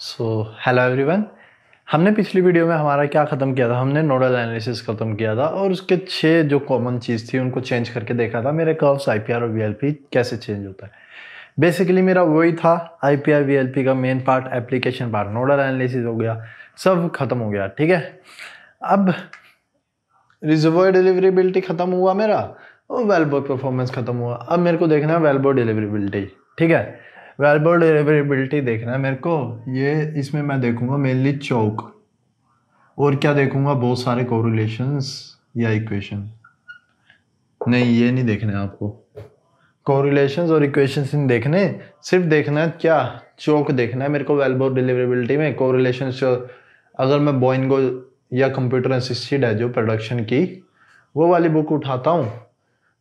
So hello everyone हमने पिछली video में हमारा क्या ख़त्म किया था हमने नोडल एनालिसिस ख़त्म किया था और उसके छः जो कॉमन चीज़ थी उनको चेंज करके देखा था मेरे कर्व्स आई और वी कैसे चेंज होता है बेसिकली मेरा वही था I P V L P का main part application part nodal analysis हो गया सब ख़त्म हो गया ठीक है अब रिजर्वर डिलीवरीबिलिटी ख़त्म हुआ मेरा और वेलबो परफॉर्मेंस ख़त्म हुआ अब मेरे को देखना है वेलबो डिलीवरीबिलिटी ठीक है वेलबोर्ड डिलीवरेबिलिटी देखना है मेरे को ये इसमें मैं देखूँगा मेनली चौक और क्या देखूँगा बहुत सारे कोरिलेशंस या इक्वेशन नहीं ये नहीं देखने आपको कोरिलेशंस और इक्वेशंस नहीं देखने सिर्फ देखना है क्या चौक देखना है मेरे को वेलबोर्ड डिलीवरेबिलिटी में कोरिलेशन अगर मैं बोइंगो या कंप्यूटर असिस्टेड है जो प्रोडक्शन की वो वाली बुक उठाता हूँ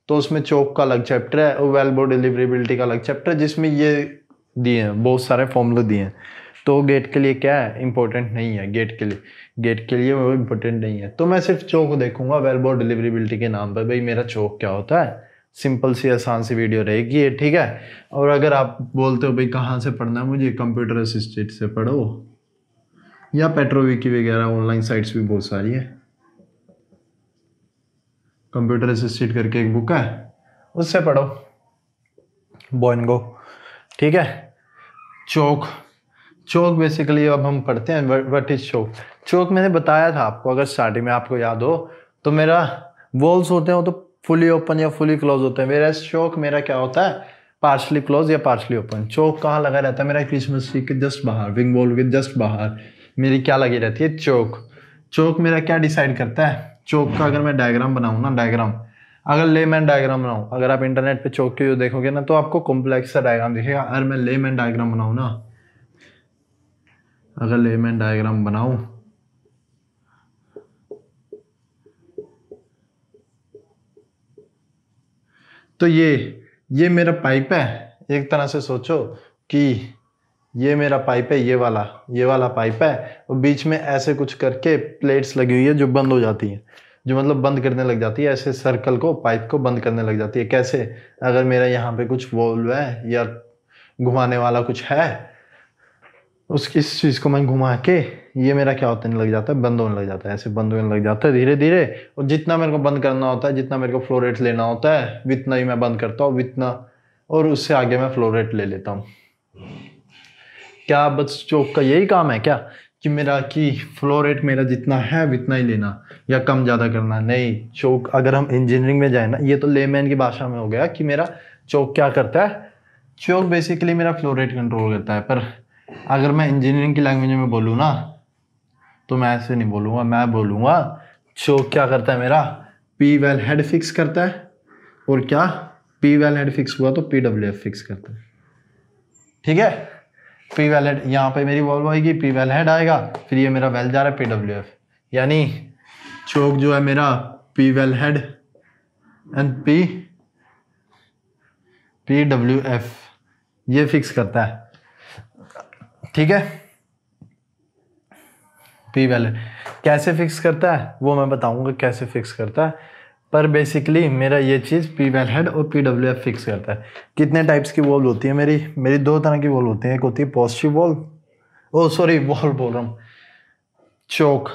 तो उसमें चौक का अलग चैप्टर है और वेलबोर्ड डिलीवरेबिलिटी का अलग चैप्टर जिसमें ये दिए हैं बहुत सारे फॉर्मूले दिए हैं तो गेट के लिए क्या है इंपॉर्टेंट नहीं है गेट के लिए गेट के लिए वो इंपॉर्टेंट नहीं है तो मैं सिर्फ चौक देखूंगा वेलबोर डिलीवरीबिलिटी के नाम पर भाई मेरा चौक क्या होता है सिंपल सी आसान सी वीडियो रहेगी ये ठीक है और अगर आप बोलते हो भाई कहाँ से पढ़ना है मुझे कंप्यूटर असिस्टेंट से पढ़ो या पेट्रोविकी वगैरह ऑनलाइन साइट्स भी बहुत सारी है कंप्यूटर असिस्टेंट करके एक बुक है उससे पढ़ो बोइनगो ठीक है चौक चौक बेसिकली अब हम पढ़ते हैं वट इज चौक चौक मैंने बताया था आपको अगर स्टार्टिंग में आपको याद हो तो मेरा वॉल्स होते हैं वो तो फुली ओपन या फुली क्लोज होते हैं मेरा चौक मेरा क्या होता है पार्शली क्लोज या पार्शली ओपन चौक कहाँ लगा रहता है मेरा क्रिसमस ट्री के जस्ट बाहर विंग वॉल के जस्ट बाहर मेरी क्या लगी रहती है चौक चौक मेरा क्या डिसाइड करता है चौक का अगर मैं डायग्राम बनाऊँ ना डायग्राम अगर लेमैन डायग्राम बनाऊँ अगर आप इंटरनेट पे चौक के देखोगे ना तो आपको कॉम्प्लेक्स सा डायग्राम दिखेगा अगर मैं लेमैन डायग्राम बनाऊँ ना अगर लेमैन डायग्राम बनाऊँ तो ये ये मेरा पाइप है एक तरह से सोचो कि ये मेरा पाइप है ये वाला ये वाला पाइप है और बीच में ऐसे कुछ करके प्लेट्स लगी हुई है जो बंद हो जाती हैं जो मतलब बंद करने लग जाती है ऐसे सर्कल को पाइप को बंद करने लग जाती है कैसे अगर मेरा यहाँ पे कुछ वॉल्व है या घुमाने वाला कुछ है उस इस चीज़ को मैं घुमा के ये मेरा क्या होने लग जाता है बंद होने लग जाता है ऐसे बंद होने लग जाता है धीरे धीरे और जितना मेरे को बंद करना होता है जितना मेरे को फ्लोरेट लेना होता है वितना ही मैं बंद करता हूँ वितना और उससे आगे मैं फ्लोरेट ले लेता हूँ क्या बस चौक का यही काम है क्या कि मेरा कि फ्लो रेट मेरा जितना है उतना ही लेना या कम ज़्यादा करना नहीं चौक अगर हम इंजीनियरिंग में जाए ना ये तो लेमैन की भाषा में हो गया कि मेरा चौक क्या करता है चौक बेसिकली मेरा फ्लो रेट कंट्रोल करता है पर अगर मैं इंजीनियरिंग की लैंग्वेज में बोलूँ ना तो मैं ऐसे नहीं बोलूँगा मैं बोलूँगा चौक क्या करता है मेरा पी वेल हेड फिक्स करता है और क्या पी वेल हेड फिक्स हुआ तो पी डब्ल्यू एफ फिक्स करता है ठीक है पी वेल हेड यहाँ पे मेरी वॉल्व आएगी पी वेल हेड आएगा फिर ये मेरा वेल जा रहा है पी डब्ल्यू एफ यानी चौक जो है मेरा P well head and P P W F ये फिक्स करता है ठीक है पी वेल कैसे फिक्स करता है वो मैं बताऊंगा कैसे फिक्स करता है पर बेसिकली मेरा ये चीज़ पी वेल हेड और पी डब्ल्यू एफ फिक्स करता है कितने टाइप्स की वॉल्व होती है मेरी मेरी दो तरह की वॉल्व होती है एक होती है positive valve oh sorry valve बोल रहा हूँ चौक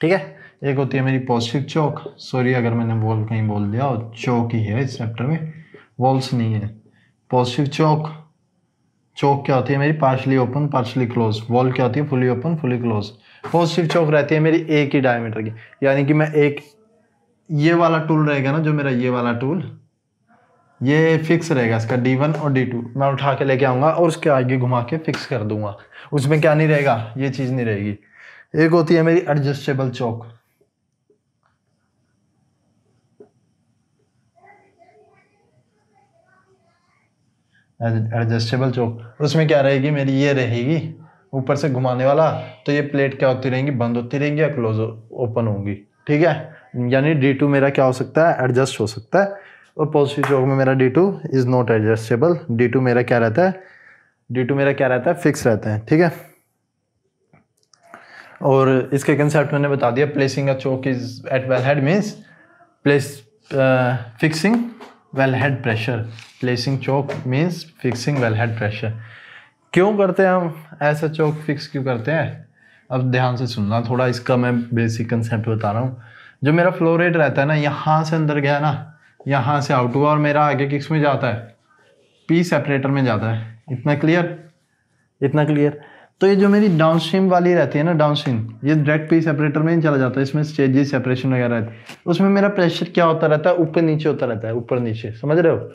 ठीक है एक होती है मेरी पॉजिटिव चौक सॉरी अगर मैंने वॉल्व कहीं बोल दिया और चौक ही है इस चैप्टर में वॉल्स नहीं है पॉजिटिव चौक चौक क्या होती है मेरी partially open partially close valve क्या होती है fully open fully close positive choke रहती है मेरी एक ही डायमीटर की यानी कि मैं एक ये वाला टूल रहेगा ना जो मेरा ये वाला टूल ये फिक्स रहेगा इसका डी वन और डी टू मैं उठा के लेके आऊँगा और उसके आगे घुमा के फिक्स कर दूंगा उसमें क्या नहीं रहेगा ये चीज़ नहीं रहेगी एक होती है मेरी एडजस्टेबल चौक एडजस्टेबल चौक उसमें क्या रहेगी मेरी ये रहेगी ऊपर से घुमाने वाला तो ये प्लेट क्या होती रहेंगी बंद होती रहेंगी या क्लोज ओपन होंगी ठीक है यानी डी टू मेरा क्या हो सकता है एडजस्ट हो सकता है और पॉजिटिव चौक में मेरा D two is not adjustable D two मेरा क्या रहता है डी टू मेरा क्या रहता है फिक्स रहता है ठीक है और इसके कंसेप्ट मैंने बता दिया placing a choke is at well head means place fixing well head pressure placing choke means fixing well head pressure क्यों करते हैं हम ऐसा चौक फिक्स क्यों करते हैं अब ध्यान से सुनना थोड़ा इसका मैं बेसिक कंसेप्ट बता रहा हूँ जो मेरा फ्लो रेट रहता है ना यहाँ से अंदर गया ना यहाँ से आउट हुआ और मेरा आगे किस में जाता है पी सेपरेटर में जाता है इतना क्लियर इतना क्लियर तो ये जो मेरी डाउन स्ट्रीम वाली रहती है ना डाउन स्ट्रीम ये डायरेक्ट पी सेपरेटर में ही चला जाता है इसमें स्टेजेस सेपरेशन वगैरह रहती है उसमें मेरा प्रेशर क्या होता रहता है ऊपर नीचे होता रहता है ऊपर नीचे समझ रहे हो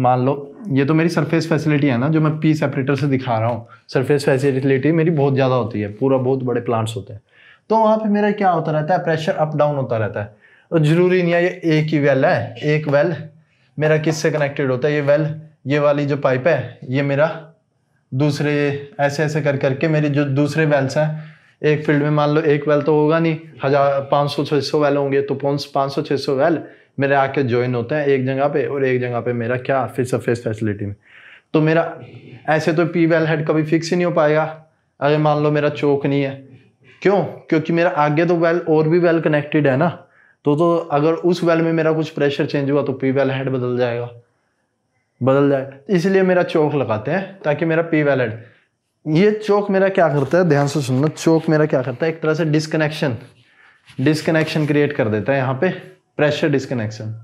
मान लो ये तो मेरी सरफेस फैसिलिटी है ना जो मैं पी सेपरेटर से दिखा रहा हूँ सरफेस फैसिलिटी मेरी बहुत ज़्यादा होती है पूरा बहुत बड़े प्लांट्स होते हैं तो वहाँ पे मेरा क्या होता रहता है प्रेशर अप डाउन होता रहता है और ज़रूरी नहीं है ये एक ही वेल है एक वेल मेरा किससे कनेक्टेड होता है ये वेल ये वाली जो पाइप है ये मेरा दूसरे ऐसे ऐसे कर करके मेरी जो दूसरे वेल्स हैं एक फील्ड में मान लो एक वेल तो होगा नहीं हज़ार पाँच सौ छः सौ वेल होंगे तो पाँच सौ छः सौ वेल मेरे आके ज्वाइन होते हैं एक जगह पे और एक जगह पे मेरा क्या फेस फेस फैसिलिटी में तो मेरा ऐसे तो पी वेल हेड कभी फिक्स ही नहीं हो पाएगा अगर मान लो मेरा चौक नहीं है क्यों क्योंकि मेरा आगे तो वेल और भी वेल कनेक्टेड है ना तो तो अगर उस वेल में मेरा कुछ प्रेशर चेंज हुआ तो पी वेल हेड बदल जाएगा बदल जाए इसलिए मेरा चौक लगाते हैं ताकि मेरा पी वेल हेड ये चौक मेरा क्या करता है ध्यान से सुनना चौक मेरा क्या करता है एक तरह से डिसकनेक्शन डिसकनेक्शन क्रिएट कर देता है यहाँ पे प्रेशर डिसकनेक्शन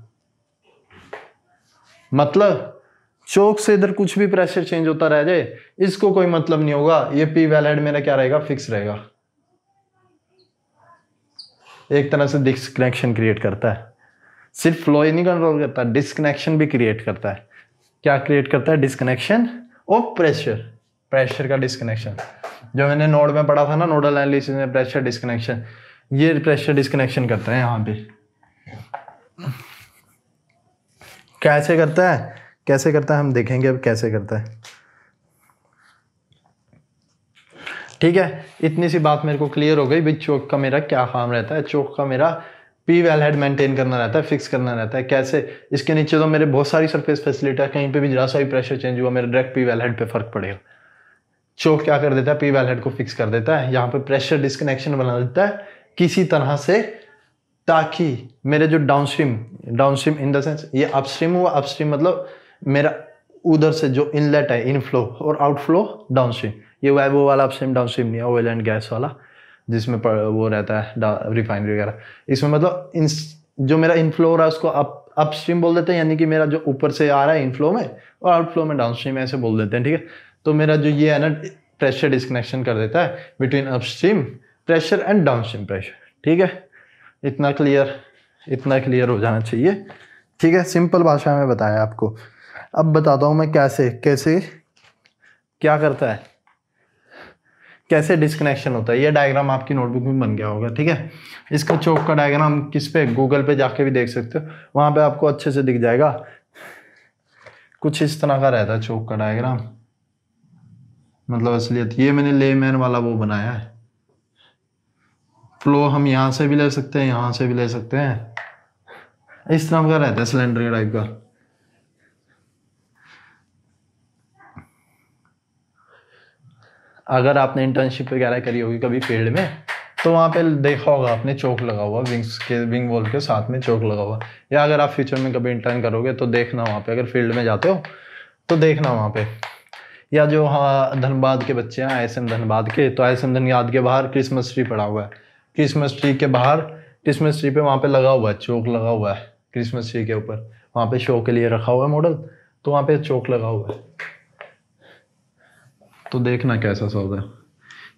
मतलब चौक से इधर कुछ भी प्रेशर चेंज होता रह जाए इसको कोई मतलब नहीं होगा ये पी वेल हेड मेरा क्या रहेगा फिक्स रहेगा एक तरह से डिसकनेक्शन क्रिएट करता है सिर्फ फ्लो ही नहीं कंट्रोल करता डिसकनेक्शन भी क्रिएट करता है क्या क्रिएट करता है डिसकनेक्शन और प्रेशर प्रेशर का डिसकनेक्शन जो मैंने नोड में पढ़ा था ना नोडल एनालिसिस में प्रेशर डिसकनेक्शन ये प्रेशर डिसकनेक्शन करता है यहाँ पे कैसे करता है कैसे करता है हम देखेंगे अब कैसे करता है ठीक है इतनी सी बात मेरे को क्लियर हो गई भाई चौक का मेरा क्या काम रहता है चौक का मेरा पी वेल हेड मेंटेन करना रहता है फिक्स करना रहता है कैसे इसके नीचे तो मेरे बहुत सारी सरफेस फैसिलिटी है कहीं पे भी जरा सा भी प्रेशर चेंज हुआ मेरे डायरेक्ट पी वेल हेड पे फर्क पड़ेगा चौक क्या कर देता है पी वेल हेड को फिक्स कर देता है यहाँ पे प्रेशर डिस्कनेक्शन बना देता है किसी तरह से ताकि मेरे जो downstream downstream in the sense ये अपस्ट्रीम हुआ अपस्ट्रीम मतलब मेरा उधर से जो इनलेट है इनफ्लो और आउटफ्लो डाउनस्ट्रीम ये वैबो वाला अपस्ट्रीम डाउन स्ट्रीम नहीं है ऑयल एंड गैस वाला जिसमें वो रहता है रिफाइनरी वगैरह इसमें मतलब इन जो मेरा इनफ्लो हो रहा है उसको अप अपस्ट्रीम बोल देते हैं यानी कि मेरा जो ऊपर से आ रहा है इनफ्लो में और आउटफ्लो में डाउन स्ट्रीम ऐसे बोल देते हैं ठीक है तो मेरा जो ये है ना प्रेशर डिस्कनेक्शन कर देता है between upstream pressure and downstream pressure ठीक है इतना क्लियर इतना क्लियर हो जाना चाहिए ठीक है सिंपल भाषा में बताया आपको अब बताता हूँ मैं कैसे कैसे क्या करता है कैसे डिस्कनेक्शन होता है ये डायग्राम आपकी नोटबुक में बन गया होगा ठीक है इसका चौक का डायग्राम किस पे गूगल पे जाके भी देख सकते हो वहाँ पे आपको अच्छे से दिख जाएगा कुछ इस तरह का रहता है चौक का डायग्राम मतलब असलियत ये मैंने ले मैन वाला वो बनाया है फ्लो हम यहाँ से भी ले सकते हैं यहाँ से भी ले सकते हैं इस तरह का रहता है सिलेंडर टाइप का अगर आपने इंटर्नशिप वगैरह करी होगी कभी फील्ड में तो वहाँ पे देखा होगा आपने चौक लगा हुआ विंग्स के विंग वॉल के साथ में चौक लगा हुआ या अगर आप फ्यूचर में कभी इंटर्न करोगे तो देखना वहाँ पे अगर फील्ड में जाते हो तो देखना वहाँ पे या जो हाँ धनबाद के बच्चे हैं आई धनबाद के तो आई धनबाद के बाहर क्रिसमस ट्री पड़ा हुआ है क्रिसमस ट्री के बाहर क्रिसमस ट्री पे वहाँ पे लगा हुआ है चौक लगा हुआ है क्रिसमस ट्री के ऊपर वहाँ पे शो के लिए रखा हुआ है मॉडल तो वहाँ पे चौक लगा हुआ है तो देखना कैसा सौदा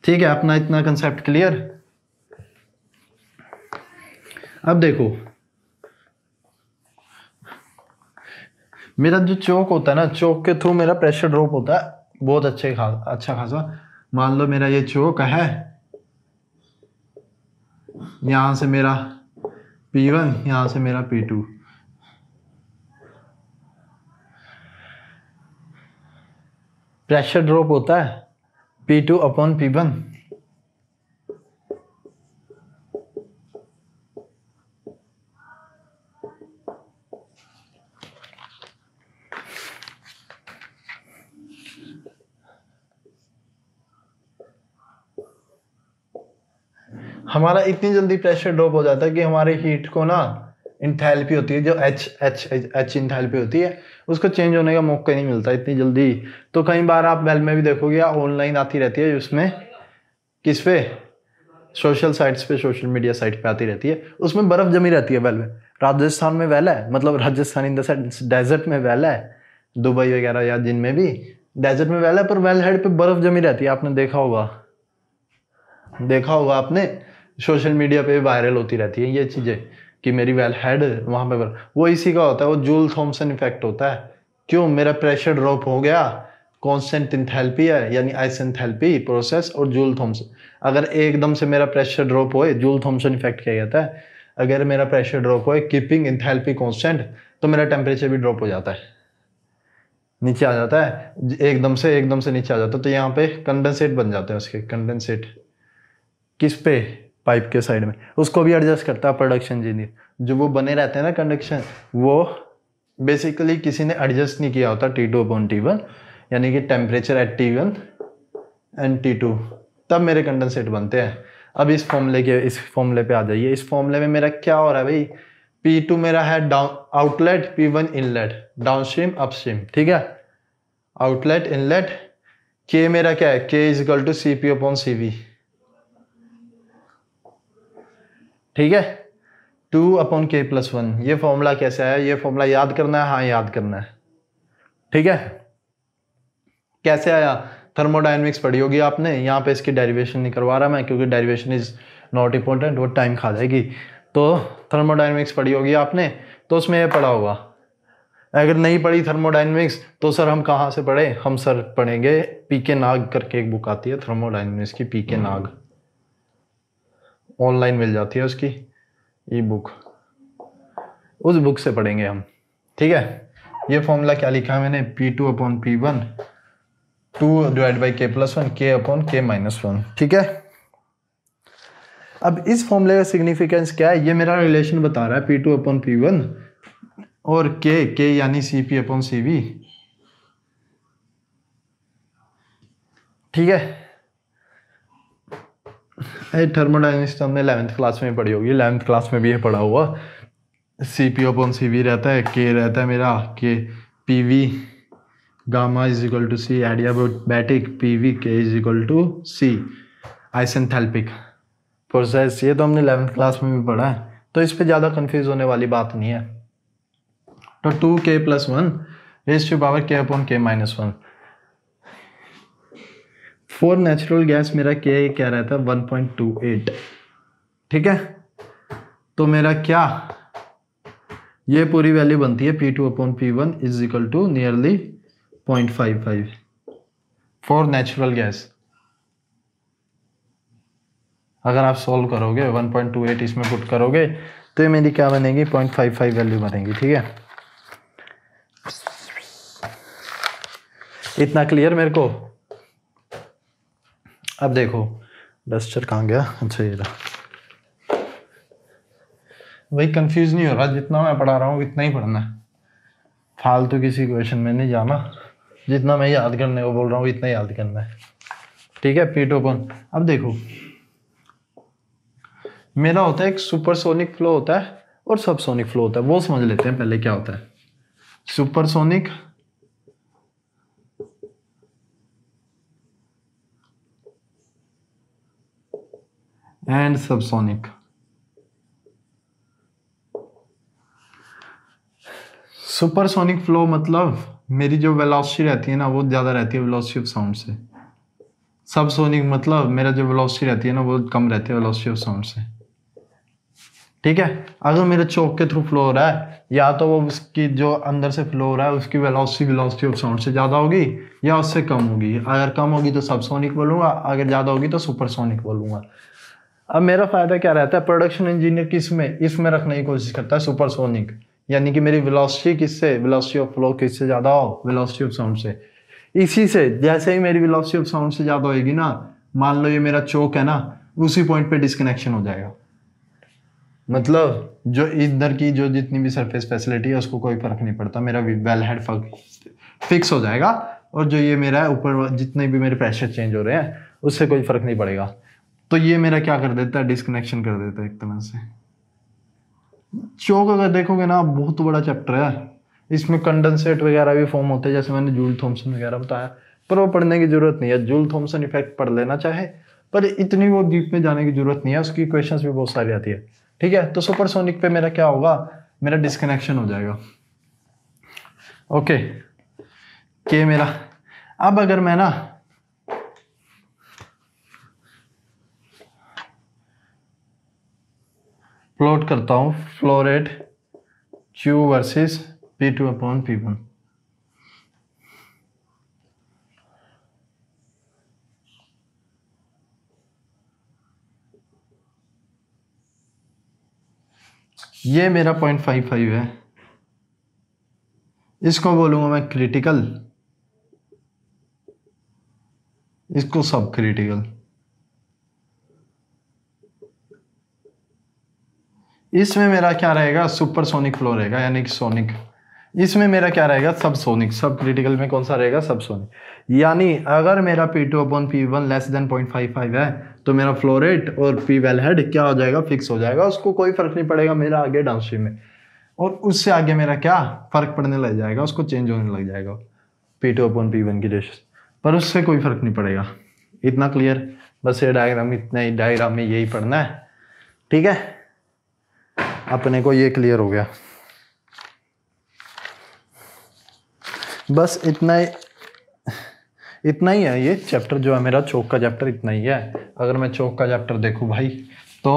ठीक है अपना इतना कंसेप्ट क्लियर अब देखो मेरा जो चौक होता है ना चौक के थ्रू मेरा प्रेशर ड्रॉप होता है बहुत अच्छे खा अच्छा खासा मान लो मेरा ये चौक है यहां से मेरा P1 यहां से मेरा P2 प्रेशर ड्रॉप होता है P two upon P one हमारा इतनी जल्दी प्रेशर ड्रॉप हो जाता है कि हमारे हीट को ना इंथैल्पी होती है जो एच एच एच इंथैल्पी होती है उसको चेंज होने का मौका ही नहीं मिलता इतनी जल्दी तो कई बार आप वेल में भी देखोगे ऑनलाइन आती रहती है उसमें किस पे सोशल साइट्स पे सोशल मीडिया साइट पे आती रहती है उसमें बर्फ़ जमी रहती है वेल में राजस्थान में वेल है मतलब राजस्थान इन देंस डेजर्ट में वेल है दुबई वगैरह या जिनमें भी डेजर्ट में वेल है पर वेल हेड पे बर्फ़ जमी रहती है आपने देखा होगा देखा होगा आपने सोशल मीडिया पे वायरल होती रहती है ये चीज़ें कि मेरी वेल हेड वहाँ पे वो इसी का होता है वो जूल थॉमसन इफेक्ट होता है क्यों मेरा प्रेशर ड्रॉप हो गया कॉन्स्टेंट इंथेल्पी है यानी आइसेंथेल्पी प्रोसेस और जूल थॉमसन अगर एकदम से मेरा प्रेशर ड्रॉप होए जूल थॉमसन इफेक्ट क्या कहता है अगर मेरा प्रेशर ड्रॉप होए कीपिंग इंथेल्पी कॉन्सटेंट तो मेरा टेम्परेचर भी ड्रॉप हो जाता है नीचे आ जाता है एकदम से एकदम से नीचे आ जाता है तो यहाँ पे कंडेंसेट बन जाते हैं उसके कंडेंसेट किस पे पाइप के साइड में उसको भी एडजस्ट करता है प्रोडक्शन इंजीनियर जो वो बने रहते हैं ना कंडक्शन वो बेसिकली किसी ने एडजस्ट नहीं किया होता T two upon T one यानी कि temperature at T one and T two तब मेरे कंडेंसेट बनते हैं अब इस फॉर्मूले के इस फॉर्मूले पे आ जाइए इस फॉर्मूले में मेरा क्या हो रहा है भाई पी टू मेरा है down outlet P one inlet downstream upstream ठीक है आउटलेट इनलेट के मेरा क्या है K is equal to C P upon C V ठीक है two upon K plus one ये फॉर्मूला कैसे आया ये फॉर्मूला याद करना है हाँ याद करना है ठीक है कैसे आया थर्मोडाइनमिक्स पढ़ी होगी आपने यहाँ पे इसकी डेरिवेशन नहीं करवा रहा मैं क्योंकि डेरिवेशन इज़ नॉट इम्पोर्टेंट वो टाइम खा जाएगी तो थर्मोडाइनमिक्स पढ़ी होगी आपने तो उसमें यह पढ़ा होगा अगर नहीं पढ़ी थर्मोडाइनमिक्स तो सर हम कहाँ से पढ़े हम सर पढ़ेंगे पी के नाग करके एक बुक आती है थर्मोडाइनमिक्स की पी के नाग ऑनलाइन मिल जाती है उसकी ई बुक उस बुक से पढ़ेंगे हम ठीक है ये फॉर्मूला क्या लिखा है मैंने P two upon P one two divide by K plus one K upon K minus one ठीक है अब इस फॉर्मूले का सिग्निफिकेंस क्या है ये मेरा रिलेशन बता रहा है P two upon P one और के के यानी C P upon C V ठीक है थर्मोडाइनिक्स तो हमने इलेवंथ क्लास में पढ़ी होगी इलेवंथ क्लास में भी ये पढ़ा हुआ C P upon C V रहता है के रहता है मेरा K P V gamma is equal to C adiabatic P V K is equal to C isenthalpic process ये तो हमने इलेवंथ क्लास में भी पढ़ा है तो इस पर ज़्यादा कन्फ्यूज होने वाली बात नहीं है तो two K plus one raised to power K upon K minus one for natural gas मेरा क्या क्या रहा था 1.28 ठीक है तो मेरा क्या ये पूरी वैल्यू बनती है P2 two upon P one is equal to nearly point five five natural gas अगर आप सॉल्व करोगे 1.28 इसमें पुट करोगे तो ये मेरी क्या बनेगी 0.55 वैल्यू बनेगी ठीक है इतना क्लियर मेरे को अब देखो डस्टर कहाँ गया अच्छा ये रहा वही कंफ्यूज नहीं हो रहा जितना मैं पढ़ा रहा हूँ इतना ही पढ़ना है फालतू किसी क्वेश्चन में नहीं जाना जितना मैं याद करने को बोल रहा हूँ इतना याद करना है ठीक है ओपन अब देखो मेरा होता है एक सुपरसोनिक फ्लो होता है और सबसोनिक फ्लो होता है वो समझ लेते हैं पहले क्या होता है supersonic and subsonic. Supersonic flow मतलब मेरी जो वेलोसिटी रहती है ना वो ज़्यादा रहती है वेलोसिटी ऑफ साउंड से सबसोनिक मतलब मेरा जो वेलोसिटी रहती है ना वो कम रहती है वेलोसिटी ऑफ साउंड से ठीक है अगर मेरे चौक के थ्रू फ्लो हो रहा है या तो वो उसकी जो अंदर से फ्लो हो रहा है उसकी वेलोसिटी वेलोसिटी ऑफ साउंड से ज़्यादा होगी या उससे कम होगी अगर कम होगी तो सबसोनिक बोलूँगा अगर ज़्यादा होगी तो सुपरसोनिक बोलूँगा अब मेरा फ़ायदा क्या रहता है प्रोडक्शन इंजीनियर किस में इसमें रखने की कोशिश करता है सुपरसोनिक यानी कि मेरी वेलोसिटी किससे वेलोसिटी ऑफ फ्लो किससे ज़्यादा हो वेलोसिटी ऑफ साउंड से इसी से जैसे ही मेरी वेलोसिटी ऑफ साउंड से ज़्यादा होएगी ना मान लो ये मेरा चौक है ना उसी पॉइंट पे डिसकनेक्शन हो जाएगा मतलब जो इधर की जो जितनी भी सरफेस फैसिलिटी है उसको कोई फर्क नहीं पड़ता मेरा वेल हेड फिक्स हो जाएगा और जो ये मेरा ऊपर जितने भी मेरे प्रेशर चेंज हो रहे हैं उससे कोई फर्क नहीं पड़ेगा तो ये मेरा क्या कर देता है डिसकनेक्शन कर देता है एक तरह से चौक अगर देखोगे ना बहुत बड़ा चैप्टर है इसमें कंडेंसेट वगैरह भी फॉर्म होते हैं जैसे मैंने जूल थॉम्सन वगैरह बताया पर वो पढ़ने की जरूरत नहीं है जूल थॉम्सन इफेक्ट पढ़ लेना चाहे पर इतनी वो डीप में जाने की जरूरत नहीं है उसकी क्वेश्चंस भी बहुत सारी आती है ठीक है तो सुपरसोनिक पे मेरा क्या होगा मेरा डिसकनेक्शन हो जाएगा ओके के मेरा अब अगर मैं ना प्लॉट करता हूँ flow rate Q versus P two upon P one ये मेरा पॉइंट फाइव फाइव है इसको बोलूंगा मैं क्रिटिकल इसको सब क्रिटिकल इसमें मेरा क्या रहेगा सुपरसोनिक फ्लो रहेगा यानी कि सोनिक इसमें मेरा क्या रहेगा सब सोनिक सब क्रिटिकल में कौन सा रहेगा सब सोनिक यानी अगर मेरा P two upon P one less than point five five है तो मेरा फ्लोरेट और पी वेल हेड क्या हो जाएगा फिक्स हो जाएगा उसको कोई फर्क नहीं पड़ेगा मेरा आगे डाउनस्ट्रीम में और उससे आगे मेरा क्या फर्क पड़ने लग जाएगा उसको चेंज होने लग जाएगा P two upon P one की रेश पर उससे कोई फर्क नहीं पड़ेगा इतना क्लियर बस ये डायग्राम इतना ही डायग्राम में यही पढ़ना है ठीक है अपने को ये क्लियर हो गया बस इतना ही इतना ही है ये चैप्टर जो है मेरा चौक का चैप्टर इतना ही है अगर मैं चौक का चैप्टर देखूं भाई तो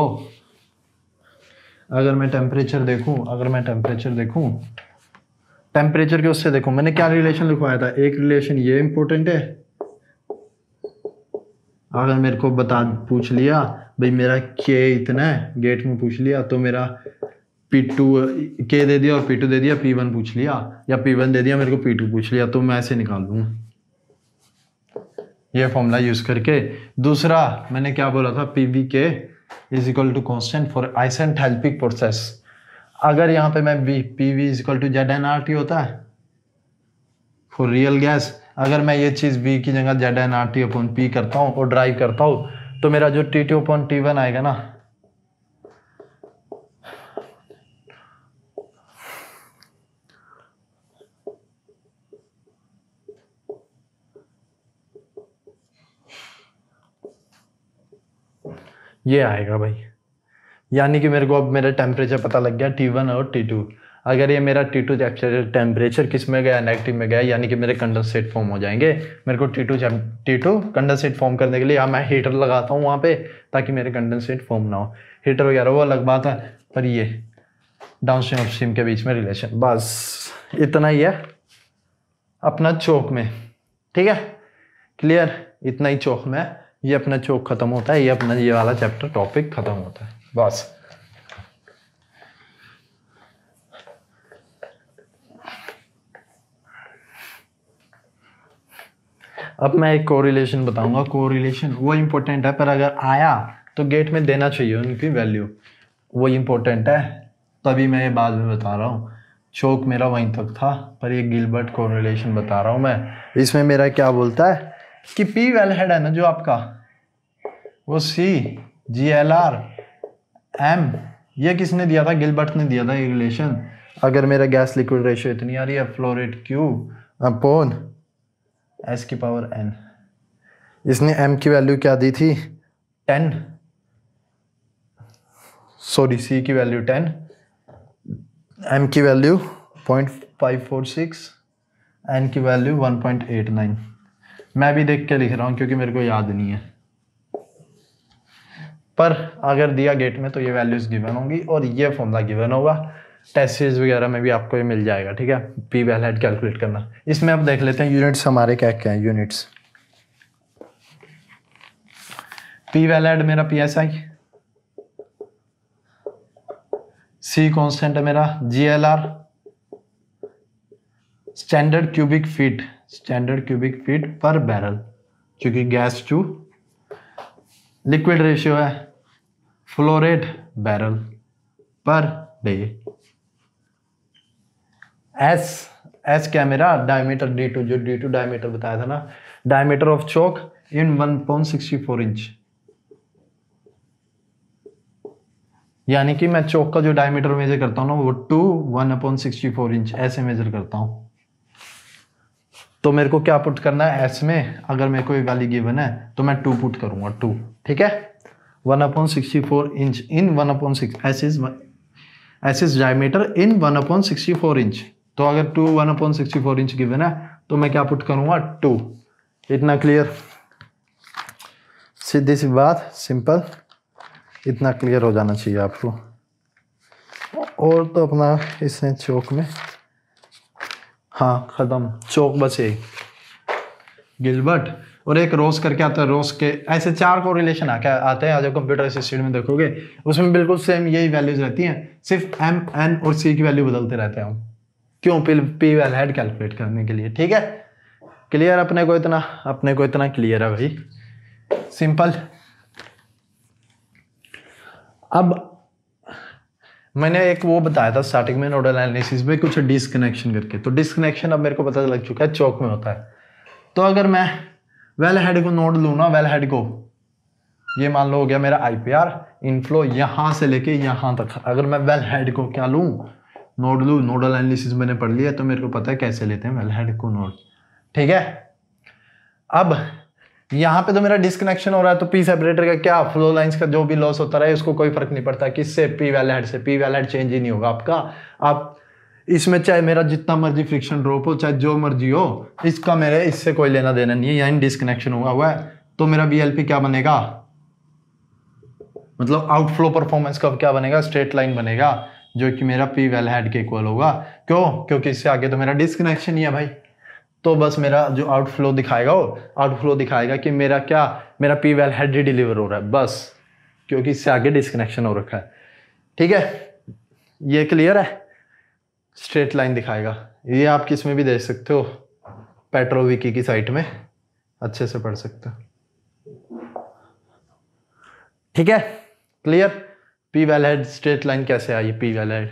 अगर मैं टेम्परेचर देखूं अगर मैं टेम्परेचर देखूं टेम्परेचर के उससे देखूं मैंने क्या रिलेशन लिखवाया था एक रिलेशन ये इंपॉर्टेंट है अगर मेरे को बता पूछ लिया भाई मेरा के इतना है गेट में पूछ लिया तो मेरा पी टू के दे दिया और पी टू दे दिया पी वन पूछ लिया या पी वन दे दिया मेरे को पी टू पूछ लिया तो मैं ऐसे निकाल दूंगा ये फॉर्मूला यूज करके दूसरा मैंने क्या बोला था P V K is equal to constant for isentropic process अगर यहाँ पे मैं V P V is equal to Z N R T होता है फॉर रियल गैस अगर मैं ये चीज़ वी की जगह Z N R T upon P करता हूँ और ड्राइव करता हूँ तो मेरा जो T T upon T one आएगा ना ये आएगा भाई यानी कि मेरे को अब मेरा टेम्परेचर पता लग गया टी वन और टी टू अगर ये मेरा टी टू चैप्चर टेम्परेचर किस में गया नेगेटिव में गया यानी कि मेरे कंडेंसेट फॉर्म हो जाएंगे मेरे को T two T two condensate form करने के लिए या मैं हीटर लगाता हूँ वहाँ पे ताकि मेरे कंडेंसेट फॉर्म ना हो हीटर वगैरह वो अलग बात है पर ये डाउन स्ट्रीम अपस्ट्रीम के बीच में रिलेशन बस इतना ही है अपना चौक में ठीक है क्लियर इतना ही चौक में ये अपना चौक ख़त्म होता है ये अपना ये वाला चैप्टर टॉपिक ख़त्म होता है बस अब मैं एक कोरिलेशन बताऊंगा कोरिलेशन वो इम्पोर्टेंट है पर अगर आया तो गेट में देना चाहिए उनकी वैल्यू वो इम्पोर्टेंट है तभी मैं ये बाद में बता रहा हूँ चौक मेरा वहीं तक था पर ये गिलबर्ट कोरिलेशन बता रहा हूँ मैं इसमें मेरा क्या बोलता है कि पी वेल हेड है ना जो आपका वो C G L R M ये किसने दिया था गिलबर्ट ने दिया था ये रिलेशन अगर मेरा गैस लिक्विड रेशियो इतनी आ रही है फ्लोरेट क्यू अपोन एस की पावर एन इसने एम की वैल्यू क्या दी थी टेन सॉरी सी की वैल्यू टेन एम की value point five four six N की value one point eight nine मैं भी देख के लिख रहा हूँ क्योंकि मेरे को याद नहीं है पर अगर दिया गेट में तो ये वैल्यूज़ गिवन होंगी और ये फॉर्मला गिवन होगा टेस्ट सीरीज वगैरह में भी आपको ये मिल जाएगा ठीक है पी वेल हेड कैलकुलेट करना इसमें आप देख लेते हैं यूनिट्स हमारे क्या क्या हैं यूनिट्स पी वेल हेड मेरा P S I C constant है मेरा G L R standard cubic feet standard cubic feet per barrel क्योंकि गैस टू लिक्विड रेशियो है flow rate barrel per day S S क्या मेरा डायमीटर डी टू जो D two diameter बताया था ना diameter of choke in one point sixty four inch यानी कि मैं चौक का जो डायमीटर मेजर करता हूँ ना वो two one upon sixty four inch ऐसे मेजर करता हूँ तो मेरे को क्या पुट करना है एस में अगर मेरे को ये वाली गिवन है तो मैं टू पुट करूंगा टू ठीक है one upon sixty four inch in one upon six S is S is diameter in one upon sixty four inch तो अगर two one upon sixty four inch given है तो मैं क्या पुट करूंगा टू इतना क्लियर सीधी सी बात सिंपल इतना क्लियर हो जाना चाहिए आपको और तो अपना इसने चौक में हाँ ख़त्म चौक बस एक गिलबर्ट और एक रोस करके आता है रोस के ऐसे चार को रिलेशन आके आते हैं जब कंप्यूटर असिस्टेंट में देखोगे उसमें बिल्कुल सेम यही वैल्यूज रहती हैं सिर्फ एम एन और सी की वैल्यू बदलते रहते हैं हम क्यों P P well head calculate करने के लिए ठीक है क्लियर अपने को इतना अपने को इतना क्लियर है भाई सिंपल अब मैंने एक वो बताया था स्टार्टिंग में नोडल एनालिसिस में कुछ डिसकनेक्शन करके तो डिसकनेक्शन अब मेरे को पता लग चुका है चौक में होता है तो अगर मैं वेल हेड को नोड लू ना वेल हेड को ये मान लो हो गया मेरा आई पी आर इनफ्लो यहां से लेके यहां तक अगर मैं वेल हेड को क्या लू नोड लू नोडल एनालिसिस मैंने पढ़ लिया तो मेरे को पता है कैसे लेते हैं वेल हेड को नोड ठीक है अब यहाँ पे तो मेरा डिस्कनेक्शन हो रहा है तो पी सेपरेटर का क्या फ्लो लाइंस का जो भी लॉस होता रहा है उसको कोई फर्क नहीं पड़ता किससे पी हेड से पी हेड चेंज ही नहीं होगा आपका आप इसमें चाहे मेरा जितना मर्जी फ्रिक्शन ड्रॉप हो चाहे जो मर्जी हो इसका मेरे इससे कोई लेना देना नहीं है यानी डिस्कनेक्शन हुआ हुआ है तो मेरा बी क्या बनेगा मतलब आउटफ्लो परफॉर्मेंस का क्या बनेगा स्ट्रेट लाइन बनेगा जो कि मेरा पी वेल हेड के इक्वल होगा क्यों क्योंकि इससे आगे तो मेरा डिसकनेक्शन ही है भाई तो बस मेरा जो आउटफ्लो दिखाएगा वो आउटफ्लो दिखाएगा कि मेरा क्या मेरा पी वेल हेड ही डिलीवर हो रहा है बस क्योंकि इससे आगे डिसकनेक्शन हो रखा है ठीक है ये क्लियर है स्ट्रेट लाइन दिखाएगा ये आप किस में भी देख सकते हो विकी की साइट में अच्छे से पढ़ सकते हो ठीक है clear P well head straight line कैसे आई पी वेल हेड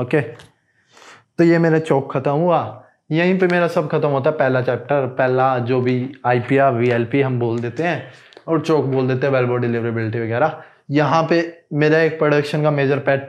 ओके तो ये मेरा चौक ख़त्म हुआ यहीं पे मेरा सब ख़त्म होता है पहला चैप्टर पहला जो भी I P R V L P हम बोल देते हैं और चौक बोल देते हैं वेलबो डिलीवरेबिलिटी वगैरह यहाँ पे मेरा एक प्रोडक्शन का मेजर पैट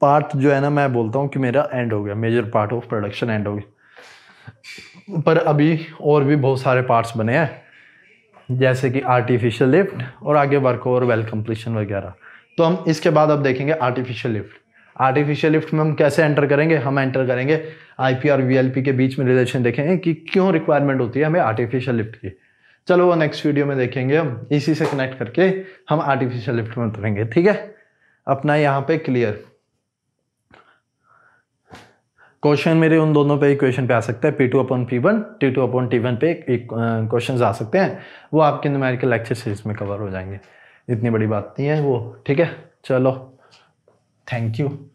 पार्ट जो है ना मैं बोलता हूँ कि मेरा एंड हो गया major part of production end हो गया पर अभी और भी बहुत सारे पार्ट्स बने हैं जैसे कि आर्टिफिशियल लिफ्ट और आगे वर्क और वेल कम्प्लीशन वगैरह तो हम इसके बाद अब देखेंगे आर्टिफिशियल लिफ्ट आर्टिफिशियल लिफ्ट में हम कैसे एंटर करेंगे हम एंटर करेंगे आईपी और वीएलपी के बीच में रिलेशन देखेंगे कि क्यों रिक्वायरमेंट होती है हमें आर्टिफिशियल लिफ्ट की चलो वो नेक्स्ट वीडियो में देखेंगे हम इसी से कनेक्ट करके हम आर्टिफिशियल लिफ्ट में उतरेंगे ठीक है अपना यहाँ पे क्लियर क्वेश्चन मेरे उन दोनों पे इक्वेशन पे आ सकते हैं P two upon P one T two upon T one पे क्वेश्चन आ सकते हैं वो आपके नुमेरिकल लेक्चर सीरीज में कवर हो जाएंगे इतनी बड़ी बात नहीं है वो ठीक है चलो थैंक यू